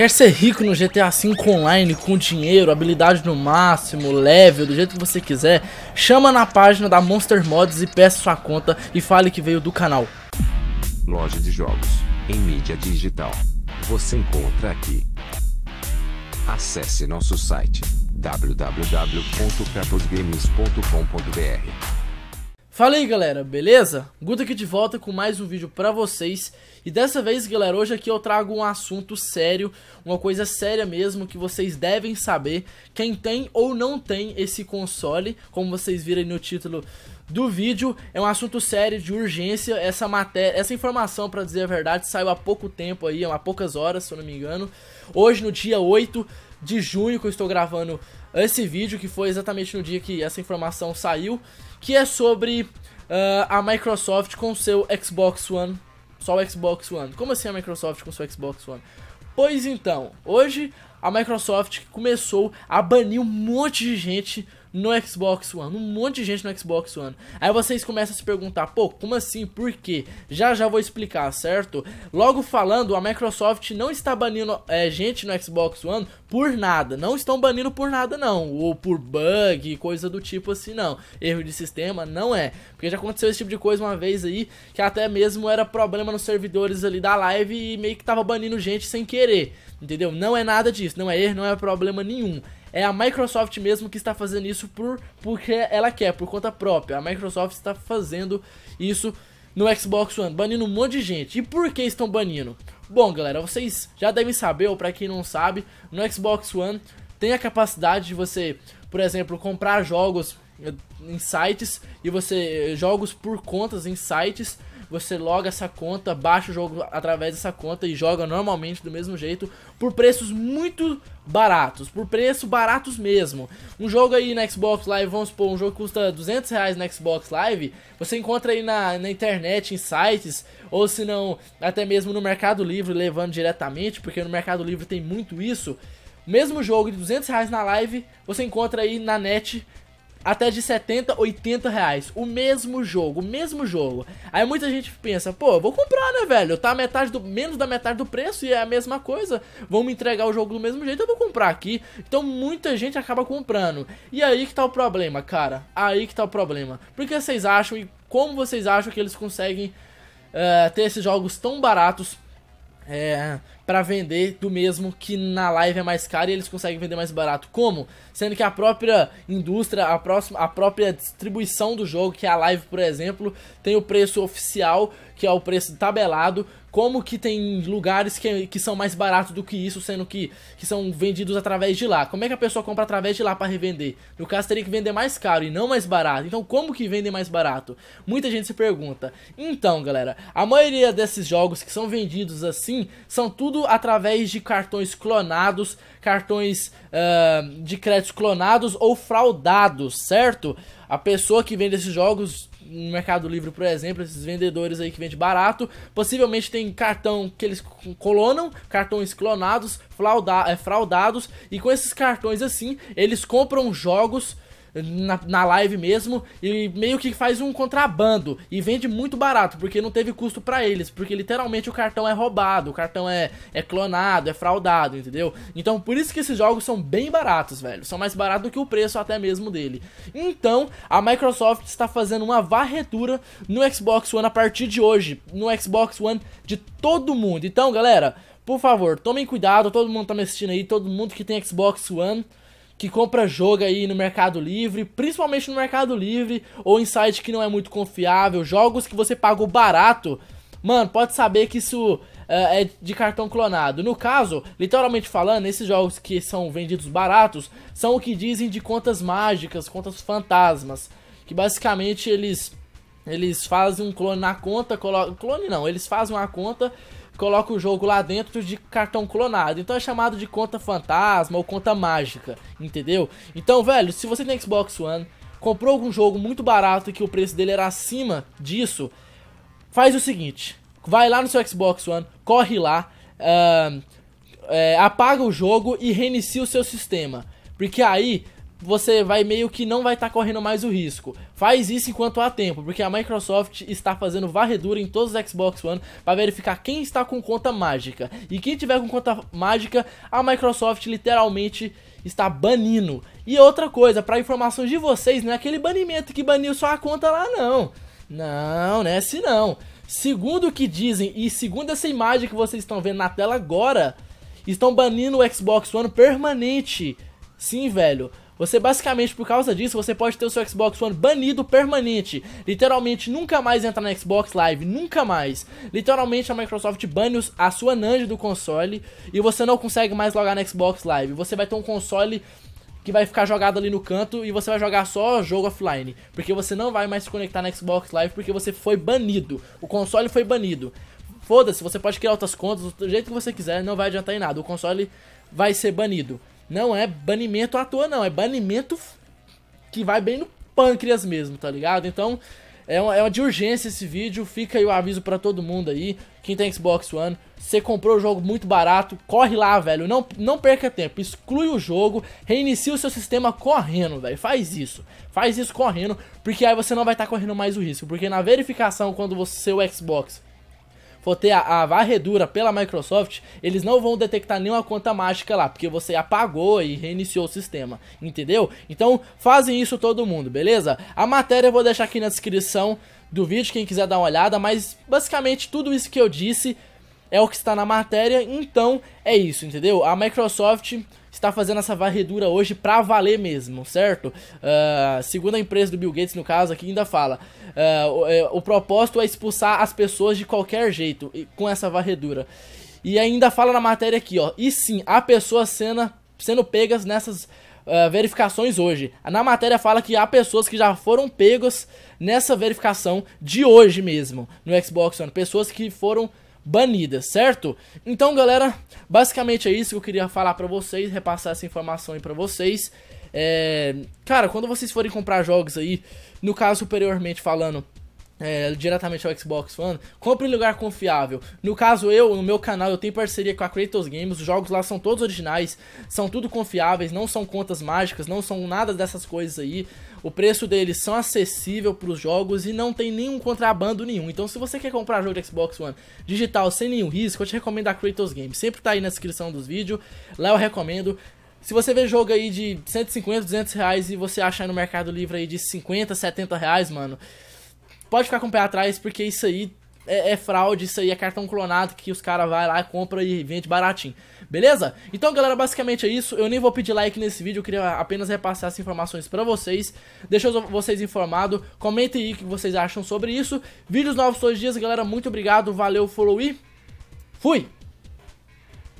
Quer ser rico no GTA V online, com dinheiro, habilidade no máximo, level, do jeito que você quiser? Chama na página da Monster Mods e peça sua conta e fale que veio do canal. Loja de jogos, em mídia digital. Você encontra aqui. Acesse nosso site www.cartosgames.com.br Fala aí galera, beleza? Guto aqui de volta com mais um vídeo pra vocês E dessa vez galera, hoje aqui eu trago um assunto sério Uma coisa séria mesmo que vocês devem saber Quem tem ou não tem esse console Como vocês viram aí no título do vídeo É um assunto sério, de urgência Essa matéria, essa informação pra dizer a verdade Saiu há pouco tempo aí, há poucas horas se eu não me engano Hoje no dia 8 de junho que eu estou gravando esse vídeo, que foi exatamente no dia que essa informação saiu, que é sobre uh, a Microsoft com seu Xbox One, só o Xbox One. Como assim a Microsoft com seu Xbox One? Pois então, hoje a Microsoft começou a banir um monte de gente no Xbox One, um monte de gente no Xbox One. Aí vocês começam a se perguntar, pô, como assim? Por quê? Já já vou explicar, certo? Logo falando, a Microsoft não está banindo é, gente no Xbox One por nada. Não estão banindo por nada, não. Ou por bug, coisa do tipo assim, não. Erro de sistema, não é. Porque já aconteceu esse tipo de coisa uma vez aí, que até mesmo era problema nos servidores ali da live e meio que tava banindo gente sem querer. Entendeu? Não é nada disso, não é erro, não é problema nenhum é a Microsoft mesmo que está fazendo isso por, porque ela quer, por conta própria. A Microsoft está fazendo isso no Xbox One, banindo um monte de gente. E por que estão banindo? Bom, galera, vocês já devem saber, ou para quem não sabe, no Xbox One tem a capacidade de você, por exemplo, comprar jogos eh, em sites e você eh, jogos por contas em sites você loga essa conta, baixa o jogo através dessa conta e joga normalmente do mesmo jeito por preços muito baratos, por preço baratos mesmo. Um jogo aí na Xbox Live, vamos supor, um jogo que custa 200 reais na Xbox Live, você encontra aí na, na internet, em sites, ou se não, até mesmo no Mercado Livre, levando diretamente, porque no Mercado Livre tem muito isso. Mesmo jogo de 200 reais na live, você encontra aí na net até de 70, 80 reais. O mesmo jogo, o mesmo jogo. Aí muita gente pensa, pô, vou comprar, né, velho? Tá metade do, menos da metade do preço e é a mesma coisa. Vão me entregar o jogo do mesmo jeito, eu vou comprar aqui. Então muita gente acaba comprando. E aí que tá o problema, cara. Aí que tá o problema. Por que vocês acham e como vocês acham que eles conseguem uh, ter esses jogos tão baratos é, para vender do mesmo que na live é mais caro e eles conseguem vender mais barato. Como? Sendo que a própria indústria, a, próxima, a própria distribuição do jogo, que é a live, por exemplo, tem o preço oficial, que é o preço tabelado, como que tem lugares que, que são mais baratos do que isso, sendo que, que são vendidos através de lá? Como é que a pessoa compra através de lá para revender? No caso, teria que vender mais caro e não mais barato. Então, como que vende mais barato? Muita gente se pergunta. Então, galera, a maioria desses jogos que são vendidos assim são tudo através de cartões clonados, cartões uh, de créditos clonados ou fraudados, certo? A pessoa que vende esses jogos no Mercado Livre, por exemplo, esses vendedores aí que vendem barato, possivelmente tem cartão que eles colonam, cartões clonados, frauda, é, fraudados, e com esses cartões assim, eles compram jogos na, na live mesmo e meio que faz um contrabando e vende muito barato, porque não teve custo para eles, porque literalmente o cartão é roubado, o cartão é, é clonado, é fraudado, entendeu? Então por isso que esses jogos são bem baratos, velho, são mais baratos do que o preço até mesmo dele. Então a Microsoft está fazendo uma varredura no Xbox One a partir de hoje, no Xbox One de todo mundo. Então galera, por favor, tomem cuidado, todo mundo tá me assistindo aí, todo mundo que tem Xbox One que compra jogo aí no Mercado Livre, principalmente no Mercado Livre ou em site que não é muito confiável, jogos que você paga barato, mano, pode saber que isso uh, é de cartão clonado. No caso, literalmente falando, esses jogos que são vendidos baratos são o que dizem de contas mágicas, contas fantasmas, que basicamente eles eles fazem um clone na conta, colo... clone não, eles fazem uma conta coloca o jogo lá dentro de cartão clonado. Então é chamado de conta fantasma ou conta mágica, entendeu? Então, velho, se você tem Xbox One, comprou algum jogo muito barato que o preço dele era acima disso, faz o seguinte: vai lá no seu Xbox One, corre lá, uh, é, apaga o jogo e reinicia o seu sistema. Porque aí você vai meio que não vai estar tá correndo mais o risco. Faz isso enquanto há tempo, porque a Microsoft está fazendo varredura em todos os Xbox One para verificar quem está com conta mágica. E quem tiver com conta mágica, a Microsoft literalmente está banindo. E outra coisa, para informações de vocês, não é aquele banimento que baniu só a conta lá não. Não, né? Se assim, não. Segundo o que dizem e segundo essa imagem que vocês estão vendo na tela agora, estão banindo o Xbox One permanente. Sim, velho. Você basicamente, por causa disso, você pode ter o seu Xbox One banido permanente. Literalmente, nunca mais entrar na Xbox Live, nunca mais. Literalmente, a Microsoft bane a sua NAND do console e você não consegue mais logar na Xbox Live. Você vai ter um console que vai ficar jogado ali no canto e você vai jogar só jogo offline, porque você não vai mais se conectar na Xbox Live porque você foi banido. O console foi banido. Foda-se, você pode criar outras contas do jeito que você quiser, não vai adiantar em nada. O console vai ser banido. Não é banimento à toa, não. É banimento que vai bem no pâncreas mesmo, tá ligado? Então, é uma, é uma de urgência esse vídeo. Fica aí o aviso para todo mundo aí. Quem tem Xbox One, você comprou o jogo muito barato, corre lá, velho. Não, não perca tempo. Exclui o jogo, reinicia o seu sistema correndo, velho. Faz isso. Faz isso correndo, porque aí você não vai estar tá correndo mais o risco. Porque na verificação, quando você, o Xbox for ter a, a varredura pela Microsoft, eles não vão detectar nenhuma conta mágica lá, porque você apagou e reiniciou o sistema, entendeu? Então fazem isso todo mundo, beleza? A matéria eu vou deixar aqui na descrição do vídeo, quem quiser dar uma olhada, mas basicamente tudo isso que eu disse é o que está na matéria, então é isso, entendeu? A Microsoft está fazendo essa varredura hoje pra valer mesmo, certo? Uh, segundo a empresa do Bill Gates, no caso, aqui ainda fala: uh, o, é, o, propósito é expulsar as pessoas de qualquer jeito com essa varredura. E ainda fala na matéria aqui, ó. E sim, há pessoas sendo, sendo pegas nessas uh, verificações hoje. Na matéria fala que há pessoas que já foram pegas nessa verificação de hoje mesmo no Xbox One. Pessoas que foram banidas, certo? Então, galera, basicamente é isso que eu queria falar pra vocês, repassar essa informação aí pra vocês. É... Cara, quando vocês forem comprar jogos aí, no caso superiormente falando, é, diretamente ao Xbox One, compre em lugar confiável. No caso, eu, no meu canal, eu tenho parceria com a Kratos Games, os jogos lá são todos originais, são tudo confiáveis, não são contas mágicas, não são nada dessas coisas aí. O preço deles são acessível para os jogos e não tem nenhum contrabando nenhum. Então, se você quer comprar jogo de Xbox One digital sem nenhum risco, eu te recomendo a Kratos Games. Sempre tá aí na descrição dos vídeos, lá eu recomendo. Se você vê jogo aí de 150, 200 reais e você acha aí no Mercado Livre aí de 50, 70 reais, mano pode ficar com o pé atrás, porque isso aí é, é fraude, isso aí é cartão clonado que os caras vai lá, compra e vende baratinho. Beleza? Então, galera, basicamente é isso. Eu nem vou pedir like nesse vídeo, eu queria apenas repassar as informações pra vocês. Deixa vocês informados, comentem aí o que vocês acham sobre isso. Vídeos novos todos os dias, galera. Muito obrigado, valeu, follow e fui!